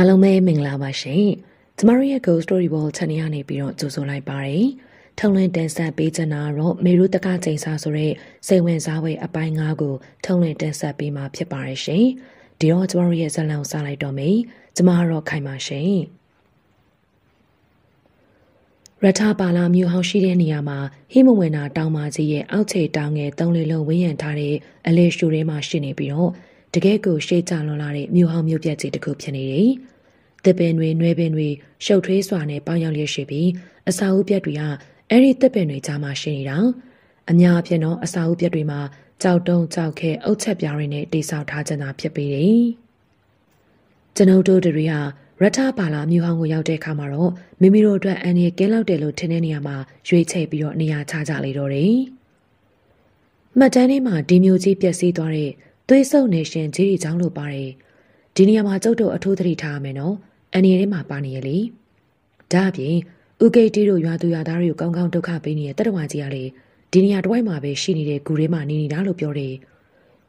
အားလုံးပဲမင်္ဂလာပါရှင်။ကျမတို့ရဲ့ Ghost Story World Channel ကနေပြီးတော့ကြိုဆိုလိုက်ပါတယ်။ထုံလင်းတင်ဆက်ပေးချင်တာကတော့မေရုတကချိန်စာဆိုတဲ့စိတ်ဝင်စားဖွယ်အပိုင်း၅ကိုထုံလင်းတင်ဆက်ပေးမှာဖြစ်ပါတယ်ရှင်။ဒီတော့ကျမတို့ရဲ့ဇာတ်လမ်းကိုစလိုက်တော့မယ်။ကျမကတော့ခိုင်ပါရှင်။ရထပါလာမြို့ဟောင်းရှိတဲ့နေရာမှာဟိမဝန္တာတောင်မကြီးရဲ့အောက်ခြေတောင်ငယ်၃လေးလုံးဝင်းရံထားတဲ့အလေးရှူထဲမှာရှိနေပြီးတော့တကယ့်ကိုရှေ့ကျလွန်လာတဲ့မြို့ဟောင်းမြို့ပြကြီးတစ်ခုဖြစ်နေတယ်။တစ်ပင်တွေ၊နွဲပင်တွေရှုပ်ထွေးစွာနဲ့ပေါင်းရောက်လျက်ရှိပြီးအစာအုပ်ပြက်တွေကအဲ့ဒီတစ်ပင်တွေကြားမှာရှိနေတာ။အများအပြားသောအစာအုပ်ပြက်တွေမှာကြောက်တုံးကြောက်ခဲအုတ်ချက်ပြားတွေနဲ့တိဆောက်ထားကြတာဖြစ်ပေတယ်။ကျွန်ုပ်တို့တွေဟာရထပါလာမြို့ဟောင်းကိုရောက်တဲ့အခါမှာတော့မိမိတို့အတွက်အန်ရကင်းလောက်တယ်လို့ထင်တဲ့နေရာမှာရွေးချယ်ပြီးတော့နေရာချကြလေတော့တယ်။မှတ်တမ်းထဲမှာဒီမျိုးကြီးပြက်စီးသွားတဲ့သွေးဆုပ်နေရှင်ဂျေးရီချောင်းလို့ပါတယ်ဒီနေရာမှာကျုပ်တို့အထူးသတိထားရမယ်နော်အန်ရီထဲမှာပါနေရလေဒါအပြင်ဥကိတီတို့ရွာသူရွာသားတွေကိုကောင်းကောင်းဒုက္ခပေးနေတဲ့တတဝါကြီးကလေဒီနေရာတစ်ဝိုက်မှာပဲရှိနေတဲ့ဂူထဲမှာနေနေတာလို့ပြောတယ်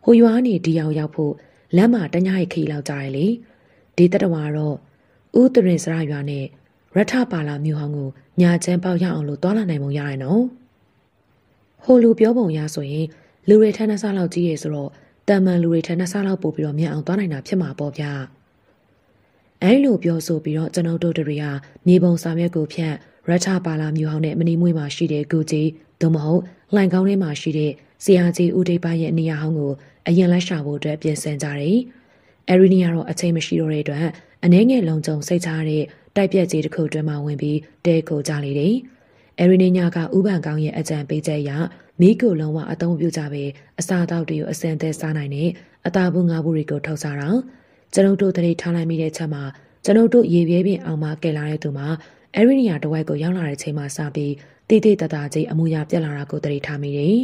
ဟိုရွာကနေဒီအောင်ရောက်ဖို့လမ်းမှာတ냐ရဲ့ခီလောက်ကြတယ်လေဒီတတဝါကတော့ဥသရင်စရရွာနဲ့ရထပါလာမြို့ဟောင်းကိုညာချမ်းပေါက်ရအောင်လို့တွာလာနိုင်ပုံရရနော်ဟိုလူပြောပုံရဆိုရင်လူတွေထန်းနှဆလောက်ကြီးရဲ့ဆိုတော့တာမန်လူတွေထက်နှစ်ဆလောက်ပိုပြီးတော့မြင်အောင်သွားနိုင်တာဖြစ်မှာပေါ့ဗျာအဲဒီလိုပြောဆိုပြီးတော့ကျွန်တော်တို့တွေကနေပုံစာမျက်ကိုဖြန့်ရထပါလာမျိုးဟောင်းနဲ့မဏိမွေမှာရှိတဲ့ကိုကြီးသို့မဟုတ်လှန်ကောင်းထဲမှာရှိတဲ့ဆရာကြီးဦးဒိပရဲ့နေရာဟောင်းကိုအရင်လက်ရှာဖို့အတွက်ပြင်ဆင်ကြတယ်အဲဒီနေရာတော့အချိန်မရှိတော့တဲ့အတွက်အနှဲငယ်လုံးကြုံစိတ်ချရတဲ့တိုက်ပြက်ကြီးတစ်ခုတွင်မှဝင်ပြီးတဲကိုကြလေတယ်အဲဒီနေညာကဥပန်ကောင်းရဲ့အကြံပေးချက်အရမီးကိုလုံးဝအသုံးပြုကြပဲအစာတောက်တွေကိုအစင်သက်စားနိုင်တဲ့အသာဘူးငါးဘူးတွေကိုထုတ်စားတာကျွန်ုပ်တို့တရေထားလိုက်မိတဲ့ချက်မှာကျွန်ုပ်တို့ရေပြဲပြင်အောင်မကယ်လာတဲ့သူမှာအဲ့ဒီနေရာတဝိုက်ကိုရောက်လာတဲ့ချိန်မှာစပြီးတိတိတတကြီးအမူအရာပြက်လာတာကိုတရေထားမိတယ်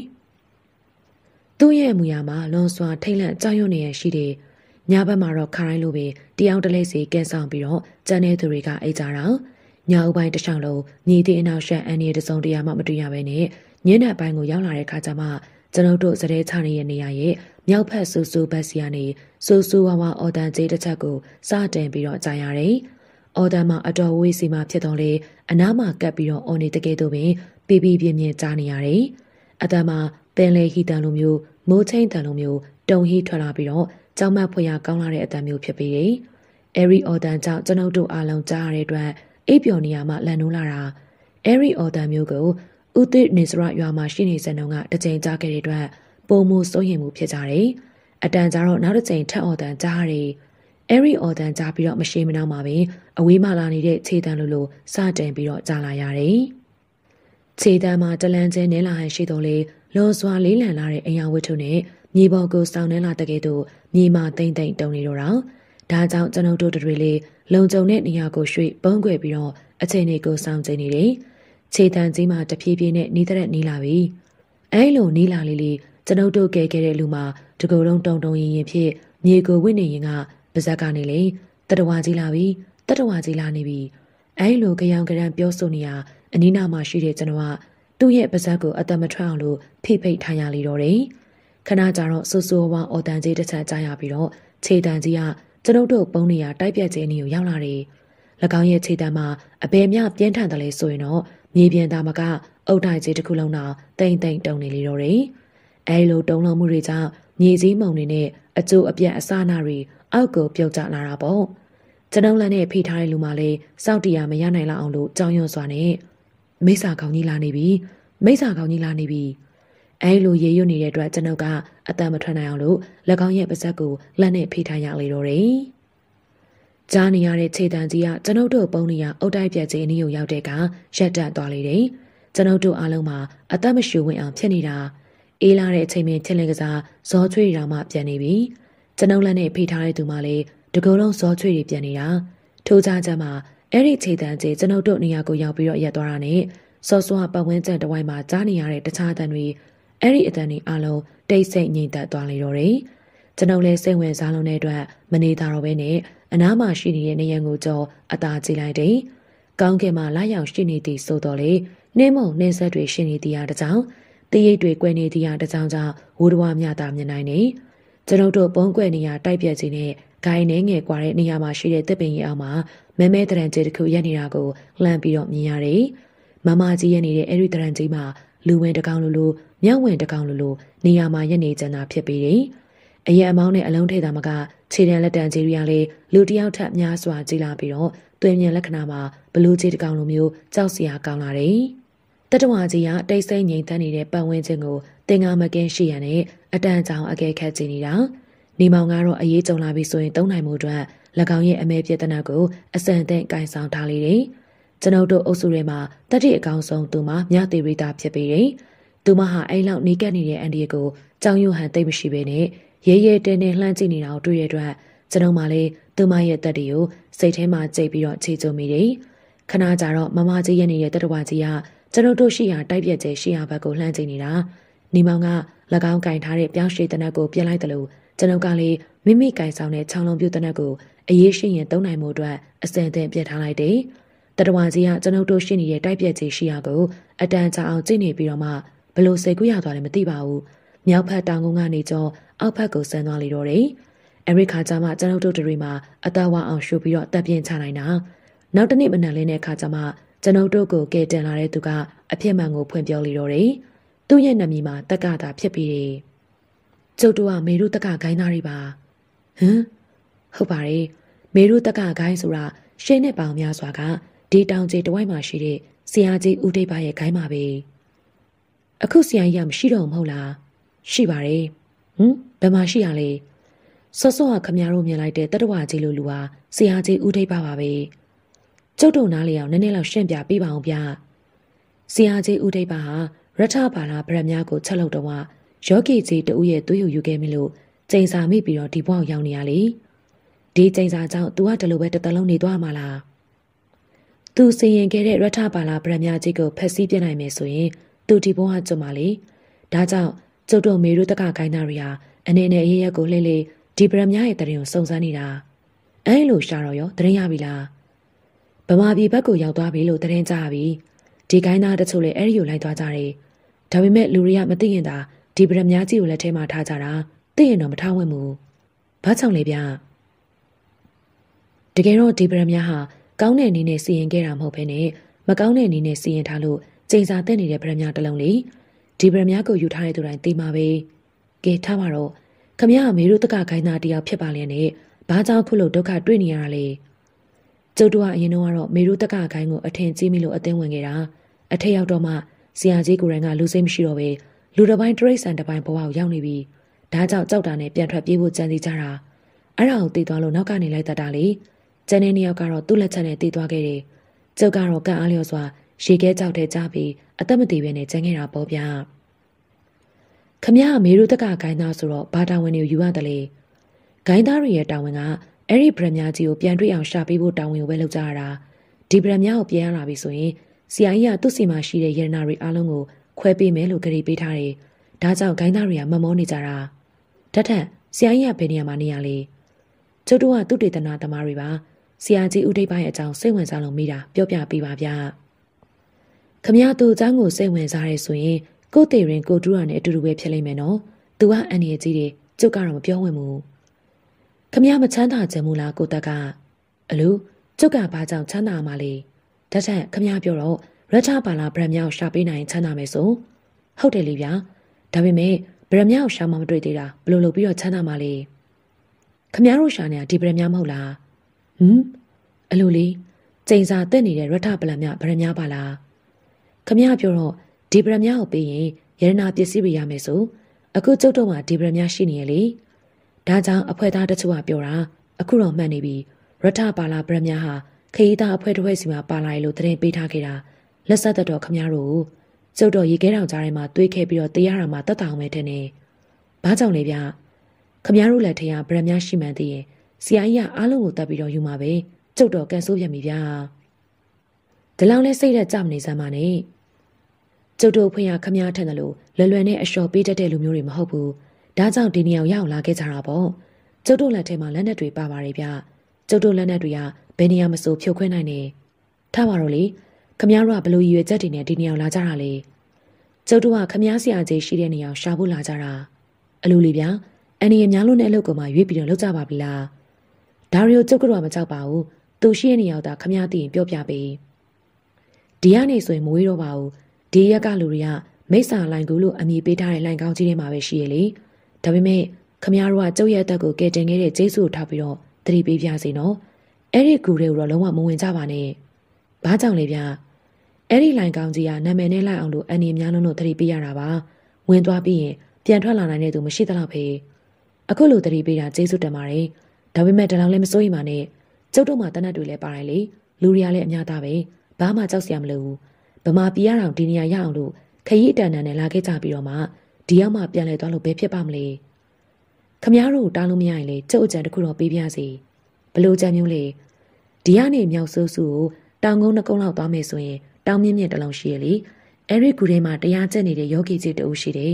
။သူ့ရဲ့အမူအရာမှာလွန်စွာထိတ်လန့်ကြောက်ရွံ့နေရရှိတယ်။ညဘက်မှာတော့ခရိုင်းလိုပဲတယောက်တလဲစီကဲဆောင်ပြီးတော့ကျန်တဲ့သူတွေကအိတ်ကြတာ။ညအုပ်ပိုင်းတစ်ချောင်းလုံးညီတီအနောက်ရှက်အန်ရီတစုံတရာမှမတွေ့ရဘဲနဲ့ညနေပိုင်းကိုရောက်လာတဲ့အခါကျမှကျွန်ုပ်တို့စတဲ့ချနေတဲ့နေရာရဲ့မြောက်ဖက်ဆူဆူဘက်စီကနေဆူဆူဝါဝါအော်တန်ကြီးတစ်ချက်ကိုစတင်ပြီးတော့ကြာရတယ်။အော်တန်မှာအတော်ဝေးစီမှာဖြစ်တော့လေအနားမှာကပ်ပြီးတော့အော်နေတကယ်တော့ပင်ပြပြပြင်းပြင်းကြားနေရတယ်။အတန်မှာပင်လေဟီတန်လိုမျိုးမိုးချင်းတန်လိုမျိုးတုံဟီထွက်လာပြီးတော့ကြောက်မက်ဖွယ်ရကောင်းလာတဲ့အတန်မျိုးဖြစ်ပြီးတယ်။အဲဒီအော်တန်ကြောင့်ကျွန်ုပ်တို့အားလုံးကြားရတဲ့အတွက်အေးပျော်နေရမှလန်နိုးလာတာအဲဒီအော်တန်မျိုးကိုဦးသစ်နေစရရွာမှာရှိနေစဉ်တုန်းကတစ်ကြိမ်ကြားခဲ့တဲ့အတွက်ပုံမှုစိုးရင်မှုဖြစ်ကြတယ်။အတန်ကြာတော့နောက်တစ်ကြိမ်ထက်အော်တန်ကြားရတယ်။အဲဒီအော်တန်ကြားပြီးတော့မရှိမနှောင်းပါပဲအဝေးမှလာနေတဲ့ခြေတန်းလိုလိုစတင်ပြီးတော့ကြာလာရတယ်။ခြေတန်းမှာတလန်းချင်းနင်းလာဟန်ရှိတော်လေလွန်စွာလေးလံလာတဲ့အရာဝတ္ထုနဲ့မြေပေါ်ကိုစောင်းနှင်းလာတဲ့ကဲ့သို့မြေမှာတိမ့်တိမ့်တုံနေတော့တာ။ဒါကြောင့်ကျွန်ုပ်တို့တွေလေးလုံကြုံတဲ့နေရာကိုရွှေ့ပုံကွယ်ပြီးတော့အခြေအနေကိုစောင့်ကြည့်နေတယ်။ခြေတံကြီးမှတဖြည်းဖြည်းနဲ့နီးတဲ့နီးလာပြီအဲလိုနီးလာလေးလေးကျွန်ုပ်တို့ကဲခဲ့တဲ့လူမှာတကူလုံးတုံတုံရင်ရင်ဖြစ်မြေကိုဝိနေရင်ကပါဇက်ကနေလေတတဝါကြီးလာပြီတတဝါကြီးလာနေပြီအဲလိုကြောင်ကြံပြောဆိုနေရအနီးနားမှာရှိတဲ့ကျွန်တော်ကသူ့ရဲ့ပါဇက်ကိုအသက်မထွက်အောင်လို့ဖိဖိတ်ထိုင်ရလေတော့တယ်ခဏကြာတော့ဆူဆူဝါအော်တန်ကြီးတစ်ချက်ကြားရပြီးတော့ခြေတံကြီးကကျွန်ုပ်တို့ပုံနေရတိုက်ပြက်ခြင်းအနီးကိုရောက်လာတယ်၎င်းရဲ့ခြေတံမှာအဘယ်မျှပြင်းထန်တယ်လဲဆိုရင်တော့မြေပြင်သာမကအုတ်တိုင်ကြီးတစ်ခုလုံးတော့တိမ်တိမ်တုံနေလေတော့တယ်။အဲဒီလိုတုံလုံးမှုတွေကြောင့်မြေကြီးမုံတွေနဲ့အကျိုးအပြတ်အစနာတွေအောက်ကိုပြုတ်ကျလာတာပေါ့။ကျွန်ုပ်လည်းနဲ့ဖိထားတဲ့လူမှလည်းစောင့်တရားမရနိုင်လောက်အောင်လို့ကြောင်းရွံ့စွာနဲ့မိစ္ဆာကောင်းကြီးလာနေပြီ။မိစ္ဆာကောင်းကြီးလာနေပြီ။အဲဒီလိုရေရွတ်နေတဲ့အတွက်ကျွန်ုပ်ကအတန်မထွက်နိုင်အောင်လို့၎င်းရဲ့ပါဇက်ကိုလက်နဲ့ဖိထားရလေတော့တယ်။ကြားနေရတဲ့ခြေတံကြီးကကျွန်ုပ်တို့ပုံနေရအုတ်တိုက်ပြက်ကြီးအနည်းကိုရောက်တဲ့ကရက်တက်သွားလေတယ်။ကျွန်ုပ်တို့အားလုံးမှာအသက်မရှူဝင်အောင်ဖြစ်နေတာအေးလာတဲ့အချိန်မှချင်းလင်းကစားဇောချွေရာမှပြန်နေပြီ။ကျွန်ုပ်လက်နဲ့ဖိထားတဲ့သူမှလည်းတကူလုံးဇောချွေတွေပြန်နေတာ။ထိုးကြချက်မှာအဲ့ဒီခြေတံကြီးကျွန်ုပ်တို့နေရာကိုရောက်ပြီးတော့ရက်သွားတာနဲ့စောစောပတ်ဝန်းကျင်တစ်ဝိုက်မှာကြားနေရတဲ့တခြားအတန်တွေအဲ့ဒီအတန်တွေအလုံးတိတ်ဆိတ်ငြိမ်သက်သွားလေတော့တယ်။ကျွန်ုပ်လည်းစိတ်ဝင်စားလုံးတဲ့အတွက် မနေတာတော့ဘဲနဲ့အနားမှာရှိနေတဲ့နေရံကိုကြောအသာကြည့်လိုက်တယ်။ကောင်းကင်မှာလာရောက်ရှိနေသည်ဆိုတော့လေနှင်းမုံနှင်းဆက်တွေရှိနေသည်ဟာတကြောင်တရိပ်တွေကွယ်နေသည်ဟာတကြောင်ကြောင့်ဝိုးတော်မြတာမြင်နိုင်နေကျွန်ုပ်တို့ပုံကွယ်နေရတိုက်ပြက်ခြင်းနဲ့ဂိုင်းနေငယ်ကွာတဲ့နေရာမှာရှိတဲ့တစ်ပင်ကြီးအောက်မှာမဲမဲတရံကျဲတစ်ခုရက်နေတာကိုလှမ်းပြီးတော့မြင်ရတယ်။မမကြီးရက်နေတဲ့အဲ့ဒီတရံကြီးမှာလူဝင်တကောင်လိုလိုမြောက်ဝင်တကောင်လိုလိုနေရာမှာရက်နေကြတာဖြစ်ပြီးတယ်။အရင်အမောင်းနဲ့အလုံးထဲသားမကခြေတန်းလက်တန်ကြီးတွေကလည်းလူတယောက်ထက်များစွာကြီးလာပြီးတော့သွေးမြန်လက္ခဏာမှာဘလူးကြီးတစ်ကောင်လိုမျိုးကြောက်စရာကောင်းလာတယ်။တတဝါကြီးကတိတ်ဆိတ်ငြိမ်သက်နေတဲ့ပတ်ဝန်းကျင်ကိုသင်္ကာမကင်းရှိရတဲ့အတန်ကြောင်အကဲခတ်ကြည့်နေတာ။နေမောင်ကတော့အရေးကြုံလာပြီဆိုရင်တုံးနိုင်မှုအတွက်၎င်းရဲ့အမဲပြတနာကိုအစံသင့်ကင်ဆောင်ထားလေတယ်။ကျွန်ုပ်တို့အုပ်စုထဲမှာတတိအကောင်ဆုံးသူမမြသေရိတာဖြစ်ပေတယ်။သူမဟာအဲ့လောက်နေကပ်နေတဲ့အန်ဒီကိုကြောင်ယိုဟန်သိမ့်မရှိဘဲနဲ့ရဲရဲတဲတဲလှမ်းကြည့်နေတာကိုတွေ့ရတဲ့အတွက်ကျွန်တော်မှလည်းသူမရဲ့တက်တွေကိုစိတ်ထဲမှာကြိတ်ပြီးတော့ခြေကျုံမိတယ်။ခဏကြာတော့မမကြီးရဲ့နေတဲ့တတဝါကြီးကကျွန်တော်တို့ရှိရာ တိုက်ပြက်ကျဲရှိရာဘက်ကိုလှမ်းကြည့်နေတာ။နေမောင်က၎င်းကင်ထားတဲ့ပြောင်းရွှေ့တနက်ကိုပြင်လိုက်တယ်လို့ကျွန်တော်ကလည်းမိမိကင်ဆောင်တဲ့ခြောင်လုံးပြူတနက်ကိုအရေးရှိရင်သုံးနိုင်မှုအတွက်အစင်အသင့်ပြစ်ထားလိုက်တယ်။တတဝါကြီးကကျွန်တော်တို့ရှိနေတဲ့တိုက်ပြက်ကျဲရှိရာကိုအတန်ကြာအောင်ကြည့်နေပြီးတော့မှဘလို့စိတ်ကူးရသွားလဲမသိပါဘူး။မြောက်ဖက်တောင်ကုန်းကနေကျော်အောက်ဘက်ကိုဆန်းသွားလေတော့တယ်။အဲဒီခါကျမှကျွန်တော်တို့တွေမှာအတဝအောင်ရှူပြီးတော့တပ်ပြင်းချနိုင်တာ။နောက်တစ်နေ့မနက်လင်းတဲ့ခါကျမှကျွန်တော်တို့ကိုကဲတင်လာတဲ့သူကအဖြစ်မှန်ကိုဖွင့်ပြောလေတော့တယ်။သူ့ရဲ့နာမည်မှာတက်ကတာဖြစ်ပြီးတယ်။ကျုပ်တို့ကမေရုတက်ကခိုင်းသားတွေပါ။ဟမ်ဟုတ်ပါတယ်။မေရုတက်ကခိုင်းဆိုတာရှေးနှစ်ပေါင်များစွာကဒီတောင်ကြီးတဝိုက်မှာရှိတဲ့ဆရာကြီးဦးဒိဗ္ဗရဲ့ခိုင်းပါပဲ။အခုဆရာကြီးကမရှိတော့မဟုတ်လားရှိပါတယ်ဟမ်ဘယ်မှာရှိရလဲစောစောကခမရတို့မြင်လိုက်တဲ့တတဝကြီးလိုလူဟာဆရာကြီးဦးထိပ်ပါပါပဲကျုပ်တို့နားလေအောင်နည်းနည်းလောက်ရှင်းပြပေးပါအောင်ဗျာဆရာကြီးဦးထိပ်ပါဟာရထပါလာဗရမ ्या ကိုချက်လောက်တော့ယောဂီကြီးတူရဲ့သွေးယူယူခဲ့မိလို့ကျိန်စာမိပြီးတော့ဒီဘွားကိုရောက်နေရလေဒီကျိန်စာကြောင့် तू ကတလို့ပဲတတလုံးနေသွားမှာလား तू စင်ရင်ခဲ့တဲ့ရထပါလာဗရမ ्या ကြီးကိုဖက်စီးပြနိုင်မယ်ဆိုရင် तू ဒီဘွားကကြုံပါလေဒါကြောင့်ကျုပ်တို့မေရုတကခိုင်းတာတွေဟာအနေနဲ့အရေးရက်ကိုလှည့်လေဒီဗရမရဲ့တရင်ကိုစုံစမ်းနေတာအဲလိုရှာတော့ရောတရင်ရပြီလားဗမာပြည်ဘက်ကိုရောက်သွားပြီလို့တရင်ကြပြီဒီကိုင်းသားတချို့လည်းအဲ့ဒီကိုလိုက်သွားကြတယ်ဒါပေမဲ့လူတွေကမသိရင်သာဒီဗရမကြီးကိုလက်ထဲမှာထားကြတာသိရင်တော့မထားဝင်ဘူးဘာကြောင့်လဲဗျတကယ်တော့ဒီဗရမဟာကောင်းတဲ့အနေနဲ့စီရင်ခဲ့တာမဟုတ်ဘဲနဲ့မကောင်းတဲ့အနေနဲ့စီရင်ထားလို့ချိန်စာတက်နေတဲ့ဗရမတစ်လုံးလေဒီဗရမကိုယူထားတဲ့သူတိုင်းသိမှာပဲ။။ကဲထားပါတော့။ခမရမေရုတကခိုင်းတာတရားဖြစ်ပါလျက်နဲ့ဘာကြောင့်ခုလိုဒုက္ခတွေ့နေရတာလဲ။ကျုပ်တို့ကအရင်တော့ကတော့မေရုတကခိုင်းကိုအထင်ကြီးမိလို့အသိဝင်ခဲ့တာ။အထက်ရောက်တော့မှဆရာကြီးကိုယ်တိုင်ကလူစိတ်မရှိတော့ပဲလူတစ်ပိုင်းတရိတ်ဆန်တစ်ပိုင်းဘဝကိုရောက်နေပြီ။ဒါကြောင့်ကြောက်တာနဲ့ပြန်ထွက်ပြေးဖို့ကြံစီကြတာ။အဲ့ဒါကိုသိသွားလို့နောက်ကနေလိုက်တတ်တာလေ။ကျန်တဲ့နှစ်ယောက်ကတော့သူ့လက်ချက်နဲ့သိသွားခဲ့တယ်။ကျုပ်ကတော့ကန့်အားလျော်စွာရေခဲကြောက်တဲ့ကြားပြီးအသက်မတည်ဘဲနဲ့ကျန်ခဲ့တာပေါ့ဗျာ။ခမရမေရုတက္ကဂိုင်းသားဆိုတော့ဘာတာဝန်တွေယူရတယ်လေဂိုင်းသားတွေရဲ့တာဝန်ကအဲ့ဒီဗရမများကြီးကိုပြန်တွေ့အောင်ရှာပေးဖို့တာဝန်ကိုပဲလုပ်ကြရတာဒီဗရမများကိုပြန်ရလာပြီဆိုရင်ဆရာကြီးကသူ့စီမှာရှိတဲ့ရတနာတွေအားလုံးကိုခွဲပေးမယ်လို့ကြေပေးထားတယ်ဒါကြောင့်ဂိုင်းသားတွေကမမောနေကြတာဓာတ်ထက်ဆရာကြီးကဘယ်နေရာမှာနေရလဲကျုပ်တို့ကသူတေသနာသမားတွေပါဆရာကြီးဦးထိပ်ပိုင်းအကြောင်းစိတ်ဝင်စားလို့မိတာပြောပြပေးပါဗျာခမရသူ့အကြောင်းကိုစိတ်ဝင်စားရဲဆိုရင်ကိုသေးရင်ကိုတူရနဲ့အတူတူပဲဖြစ်လိမ့်မယ်နော်။ तू ကအန်ရည်ကြီးတယ်ကျုပ်ကတော့မပြောဝင်ဘူး။ခမရမချမ်းသာခြင်းမူလားကိုတက်ကအလူကျုပ်ကဘာကြောင့်ချမ်းသာမှာလဲ။ဒါထက်ခမရပြောတော့ရထပါလာဗရမ်မြောက်ရှာပေးနိုင်ချမ်းသာမယ်ဆို။ဟုတ်တယ်လေဗျာ။ဒါပေမဲ့ဗရမ်မြောက်ရှာမှမတွေ့သေးတာဘလို့လုပ်ပြီးတော့ချမ်းသာမှာလဲ။ခမရတို့ရှာနေတာဒီဗရမ်မြောက်မဟုတ်လား။ဟမ်အလူလေးကျိန်စာတက်နေတဲ့ရထပလန်မြဗရမ်မြောက်ပါလား။ခမရပြောတော့ဒီဗရမများကိုပေးရင်ရတနာပစ္စည်းပေးရမယ်ဆိုအခုကျုပ်တို့မှာဒီဗရမများရှိနေရလေဒါကြောင့်အဖွဲသားတချို့ကပြောတာအခုတော့မှတ်နေပြီရထပါလာဗရမများဟာခရီးသားအဖွဲတစ်ဖွဲ့စီမှာပါလာရလို့တင်ပေးထားခဲ့တာလက်ဆက်တော်ခမများတို့ကျုပ်တို့ရေခဲတောင်ကြားထဲမှာတွေးခဲ့ပြီးတော့တရားရာမှာတတ်တောင်ပဲတဲ့နေဘာကြောင့်လဲဗျခမတို့လက်ထရဗရမများရှိမှန်သေးရင်ဆရာကြီးကအားလုံးကိုတတ်ပြီးတော့ယူမှာပဲကျုပ်တော့ကန်ဆိုးပြန်ပြီဗျာဒီလောက်လဲစိတ်နဲ့ကြမနေစမ်းပါနဲ့ကျုပ်တို့ဖွင့်ရခမည်းထန်တယ်လို့လွယ်လွယ်နဲ့အလျှော်ပေးတတ်တဲ့လူမျိုးတွေမဟုတ်ဘူး။ဒါကြောင့်ဒီနေရာရောက်လာခဲ့ကြတာပေါ့။ကျုပ်တို့လက်ထဲမှာလက်နက်တွေပါပါတယ်ဗျ။ကျုပ်တို့လက်နက်တွေကဘယ်နေရာမဆိုဖြုတ်ခွဲနိုင်နေ။ထားပါတော့လေ။ခမည်းတို့ကဘလို့ရွယ်ချက်တွေနဲ့ဒီနေရာလာကြတာလေ။ကျုပ်တို့ကခမည်းဆရာကြီးရှိတဲ့နေရာရှာဖို့လာကြတာ။အလိုလေဗျာ။အန်ဒီရများလို့နဲ့အလုပ်ကမှရွေးပြီးတော့လုပ်ကြပါပြီလား။ဒါရီကိုကျုပ်ကတော့မကြောက်ပါဘူး။သူရှိတဲ့နေရာကခမည်းသိရင်ပြောပြပေး။ဒီကနေ့ဆိုရင်မဝေးတော့ပါဘူး။ဒီရက်ကလူတွေကမိစ္ဆာလိုင်ကူလို့အမည်ပေးထားတဲ့လိုင်ကောင်းကြီးထဲမှာပဲရှိရလေ။ဒါပေမဲ့ခမရတို့ကကျုပ်ရဲ့အသက်ကိုကယ်တင်ခဲ့တဲ့ဂျေဆုကိုထားပြီးတော့တတိပေးပြစီနော်။အဲ့ဒီကူတွေကိုတော့လုံးဝမဝင်ကြပါနဲ့။ဘာကြောင့်လဲဗျ။အဲ့ဒီလိုင်ကောင်းကြီးကနာမည်နဲ့လိုက်အောင်လို့အန်ဒီများလုံးတို့တတိပေးရတာပါ။ဝင်သွားပြီးရင်ပြန်ထွက်လာနိုင်တဲ့သူမရှိသလောက်ပဲ။အခုလိုတတိပေးတာဂျေဆုတင်ပါတယ်။ဒါပေမဲ့တလောင်လည်းမစိုးရိမ်ပါနဲ့။ကျုပ်တို့မှာတနတ်တွေလည်းပါတယ်လေ။လူတွေကလည်းအများသားပဲ။ဘာမှကြောက်စရာမလိုဘူး။ဗမာပြည်ရအောင်ဒီနေရာရအောင်လို့ခရီးအတန်တန်နဲ့လာခဲ့ကြပြီးတော့မှဒီရောက်မှပြန်လဲသွားလို့ဘယ်ဖြစ်ပါမလဲခမားတို့တားလို့မရရင်လေကျုပ်အကြံတစ်ခုတော့ပေးပြစီဘလို့ကြံမျိုးလေဒီကနေမြောက်စိုးစုကိုတောင်ကုန်းနှကုန်းလောက်သွားမယ်ဆိုရင်တောင်မြင့်မြင့်တစ်လုံးရှိရလေအဲ့ဒီကူထဲမှာတရားကျက်နေတဲ့ယောဂီကြီးတူရှိတယ်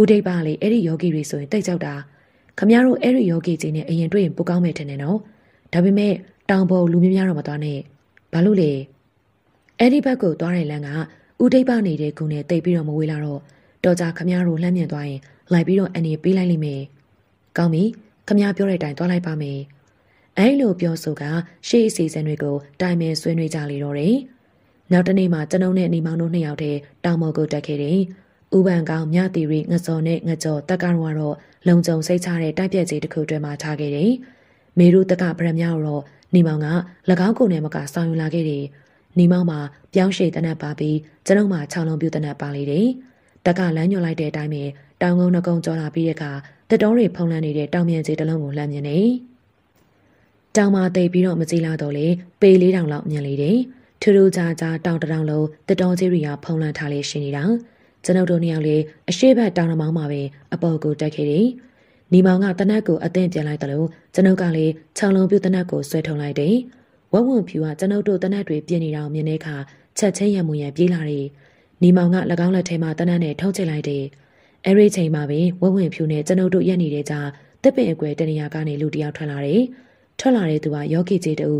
ဥဒိပါလေအဲ့ဒီယောဂီတွေဆိုရင်တိတ်ကြောက်တာခမားတို့အဲ့ဒီယောဂီကြီးနဲ့အရင်တွေ့ရင်ပိုကောင်းမယ်ထင်တယ်နော်ဒါပေမဲ့တောင်ပေါ်လူများများတော့မသွားနဲ့ဘာလို့လဲအဲ့ဒီဘက်ကိုသွားတဲ့လမ်းကဦးတိတ်ပနေတဲ့ကူနဲ့တိတ်ပြီးတော့မဝေးလာတော့တော်ကြခမရတို့လှမ်းမြင်သွားရင်လိုက်ပြီးတော့အနေပေးလိုက်လိမ့်မယ်။ကောင်းပြီခမရပြောတဲ့အတိုင်းသွားလိုက်ပါမယ်။အဲ့လိုပြောဆိုကရှေ့အစီအစဉ်တွေကိုတိုင်ပင်ဆွေးနွေးကြလေတော့တယ်။နောက်တနေ့မှကျွန်ုပ်နဲ့ညီမောင်တို့နှစ်ယောက်တည်းတောင်ပေါ်ကိုတက်ခဲ့တယ်။ဥပန်ကောင်မြတီရီငစော်နဲ့ငကြော်တက်ကတော့တော့လုံကြုံစိတ်ချတဲ့တိုက်ပြက်ကြီးတစ်ခုတွဲမှာထားခဲ့တယ်။မေရုတက်ကဗရမ ्या ကိုတော့ညီမောင်က၎င်းကိုယ်နဲ့မကဆောင်ယူလာခဲ့တယ်။နေမောင်မှာပြောင်းရှည်တနတ်ပါပြီးကျွန်ုပ်မှာခြောက်လုံးပြူတနတ်ပါလေတယ်။တက်ကလမ်းညွှန်လိုက်တဲ့အတိုင်းပဲတောင်ကုန်းနှကုန်းကြောလာပြီးတဲ့အခါတတော်တွေဖုံးလန်းနေတဲ့တောင်မြန်ကြီးတစ်လုံးကိုလှမ်းမြင်နေ။တောင်မှာတိတ်ပြီးတော့မကြည့်လာတော့လေပေလေးတောင်လောက်မြင်လေတယ်။ထူးထူးခြားခြားတောင်တထောင်လုံးတတော်ကြီးတွေကဖုံးလန်းထားလေရှိနေတာ။ကျွန်ုပ်တို့နှစ်ယောက်လေအရှိတ်တောင်နှမောင်းမှာပဲအပေါ်ကိုတက်ခဲ့တယ်။နေမောင်ကတနတ်ကိုအသင့်ပြန်လိုက်တယ်လို့ကျွန်ုပ်ကလေခြောက်လုံးပြူတနတ်ကိုဆွဲထုံလိုက်တယ်။ဝက်ဝံဖြူကကျွန်ုပ်တို့တနတ်တွေပြင်းနေတာကိုမြင်တဲ့အခါချက်ချင်းရံမူရံပြေးလာတယ်။နေမောင်က၎င်းလက်ထဲမှာတနတ်နဲ့ထုတ်ချစ်လိုက်တယ်။အဲဒီချိန်မှာပဲဝက်ဝံဖြူနဲ့ကျွန်ုပ်တို့ရက်နေတဲ့ကြားတစ်ပင်အကွယ်တနေရာကနေလူတယောက်ထွက်လာတယ်။ထွက်လာတဲ့သူကယောဂီကြီးတူ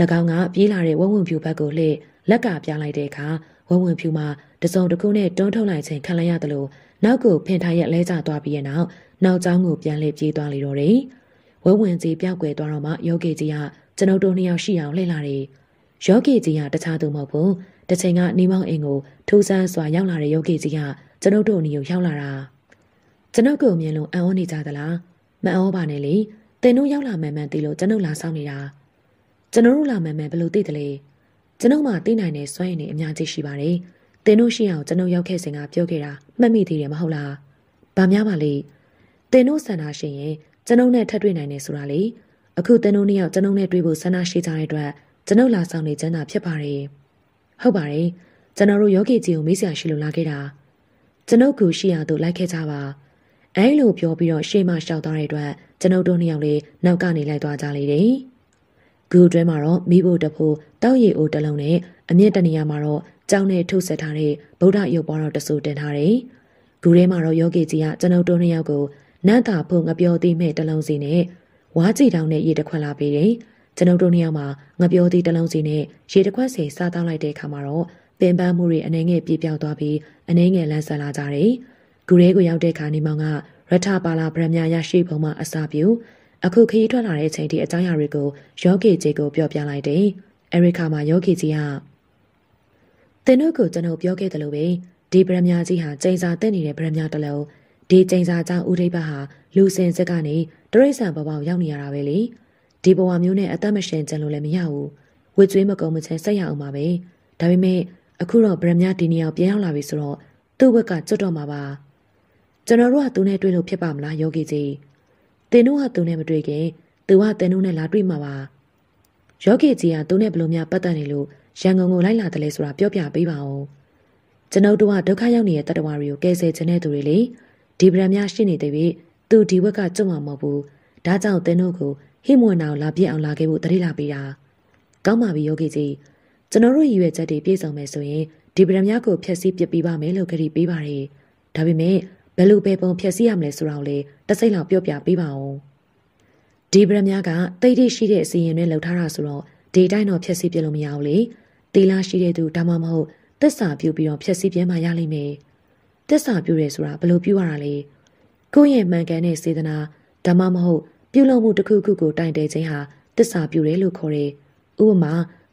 ၎င်းကပြေးလာတဲ့ဝက်ဝံဖြူဘက်ကိုလှည့်လက်ကပြလိုက်တဲ့အခါဝက်ဝံဖြူမှာတစုံတစ်ခုနဲ့တွန်းထုတ်လိုက်ခြင်းခံလိုက်ရတယ်လို့နောက်ကိုဖင်ထားရက်လဲကျသွားပြီးတဲ့နောက်နောက်ကျောင်းကိုပြန်လှည့်ပြေးသွားလေတော့တယ်။ဝဲဝင်ကြီးပြောက်ွယ်သွားတော့မှယောဂီကြီးကကျွန်ုပ်တို့နှစ်ယောက်ရှိအောင်လှည့်လာတယ်။ယောဂီကြီးကတခြားသူမဟုတ်ဘူး။တစ်ချိန်ကနေမောင်အင်ကိုထူးဆန်းစွာရောက်လာတဲ့ယောဂီကြီးကကျွန်ုပ်တို့နေရောက်လာတာ။ကျွန်ုပ်ကိုမြင်လို့အံ့ဩနေကြသလား။မအံ့ဩပါနဲ့လေ။တင်တို့ရောက်လာမှန်မှန်သိလို့ကျွန်ုပ်လာဆောင်နေတာ။ကျွန်တော်တို့လာမှန်မှန်ဘယ်လိုသိသလဲ။ကျွန်ုပ်မှသိနိုင်တဲ့စွမ်းရည်တွေအများကြီးရှိပါတယ်။တင်တို့ရှိအောင်ကျွန်ုပ်ရောက်ခဲ့စဉ်ကပြောခဲ့တာမှတ်မိသေးတယ်မဟုတ်လား။ဗာများပါလေ။တင်တို့ဆန္ဒရှင်ရင်ကျွန်ုပ်နဲ့ထပ်တွေ့နိုင်တယ်ဆိုတာလေ။အခုတနုံနှစ်ယောက်ကျွန်ုပ်နဲ့တွေ့ဖို့ဆန္ဒရှိကြတဲ့အတွက်ကျွန်ုပ်လာဆောင်နေချင်တာဖြစ်ပါတယ်။ဟုတ်ပါတယ်။ကျွန်တော်တို့ယောဂီကြီးကိုမေးစရာရှိလို့လာခဲ့တာ။ကျွန်ုပ်ကရှိရသူလိုက်ခဲ့ကြပါ။အဲလိုပြောပြီးတော့ရှေ့မှရှောက်သွားတဲ့အတွက်ကျွန်ုပ်တို့နှစ်ယောက်လေးနောက်ကနေလိုက်သွားကြလေတယ်။ဂူတွဲမှာတော့မိဖို့တဖို့တောက်ရည်အိုတလုံးနဲ့အမြင့်တနေရာမှာတော့ကြောင်းနဲ့ထုတ်ဆက်ထားတဲ့ဗုဒ္ဓရုပ်ပေါ်တော့တဆူတင်ထားတယ်။ဂူထဲမှာတော့ယောဂီကြီးကကျွန်ုပ်တို့နှစ်ယောက်ကိုနတ်တာဖုံငပြောသိမဲ့တလုံးစီနဲ့ဝါးကြည်တောင်နဲ့ရေတစ်ခွက်လာပေးတယ်။ကျွန်ုပ်တို့နှစ်ယောက်မှာငပြောသေးတလုံးစီနဲ့ရေတစ်ခွက်စီစားတောင်းလိုက်တဲ့အခါမှာတော့ပင်ပန်းမှုတွေအနေငယ်ပြေပြောက်သွားပြီးအနေငယ်လန့်ဆန်လာကြတယ်။ဂူရဲကိုရောက်တဲ့အခါနေမောင်ကရထပါလာဗရမညာရရှိပုံမှအစာပြုအခုခရီးထွက်လာတဲ့အချိန်ထိအကြောင်းအရာတွေကိုယောဂီကြီးကိုပြောပြလိုက်တယ်။အဲဒီခါမှာယောဂီကြီးကသင်တို့ကိုကျွန်တော်ပြောခဲ့တယ်လို့ပဲဒီဗရမညာကြီးဟာကျိန်စာတက်နေတဲ့ဗရမညာတစ်လုံးဒီကျိန်စာကြောင့်ဥဒိဘဟာလူစင်စစ်ကနေတရိษံဘဘောင်ရောက်နေရတာပဲလေဒီဘဝမျိုးနဲ့အသက်မရှင်ကြလို့လည်းမရဘူးဝစ်ကျွေးမကုန်မချင်းဆက်ရအောင်ပါပဲဒါပေမဲ့အခုတော့ဗရမညဒီနေအောင်ပြန်ရောက်လာပြီဆိုတော့သူ့ဘက်ကကြွတ်တော့မှာပါကျွန်တော်တို့ကသူနဲ့တွေ့လို့ဖြစ်ပါမလားယောဂီကြီးတင်တို့ကသူနဲ့မတွေ့ခင်သူကတင်တို့နဲ့လာတွေ့မှာပါယောဂီကြီးကသူနဲ့ဘလို့များပတ်သက်နေလို့ရန်ကုန်ကိုလိုက်လာတယ်လဲဆိုတာပြောပြပေးပါဦးကျွန်ုပ်တို့ကဒုက္ခရောက်နေတဲ့တတဝါတွေကိုကယ်ဆယ်ခြင်းတဲ့သူတွေလေဒီဗရမညရှိနေသေးပြီသူဒီဘက်ကကြွမှာမဟုတ်ဘူးဒါကြောင့်တင်းတို့ကိုဟိမွန်နာကိုလာပြစ်အောင်လာခဲ့ဖို့တတိလာပေးတာကောင်းပါပြီယောဂီကြီးကျွန်တော်တို့ရည်ရွယ်ချက်တွေပြည့်စုံမယ်ဆိုရင်ဒီပရမယကိုဖျက်ဆီးပစ်ပေးပါမယ်လို့ကတိပေးပါတယ်ဒါပေမဲ့ဘယ်လိုပဲပုံဖျက်ဆီးရမလဲဆိုတာကိုလည်းတစိမ့်လောက်ပြောပြပေးပါအောင်ဒီပရမယကတိတ်တိတ်ရှိတဲ့အစီရင်နဲ့လှုပ်ထားတာဆိုတော့ဒီတိုင်းတော့ဖျက်ဆီးပြလို့မရဘူးလေတေလာရှိတဲ့သူဒါမှမဟုတ်တစ္ဆာပြုပြီးတော့ဖျက်ဆီးပြန်မှရလိမ့်မယ်တစ္ဆာပြုရဲဆိုတာဘယ်လိုပြုရတာလဲကိုယ့်ရဲ့မှန်ကန်တဲ့စေတနာဒါမှမဟုတ်ပြုလုပ်မှုတစ်ခုခုကိုတိုင်တည်ခြင်းဟာတစ္ဆာပြုတယ်လို့ခေါ်တယ်။ဥပမာ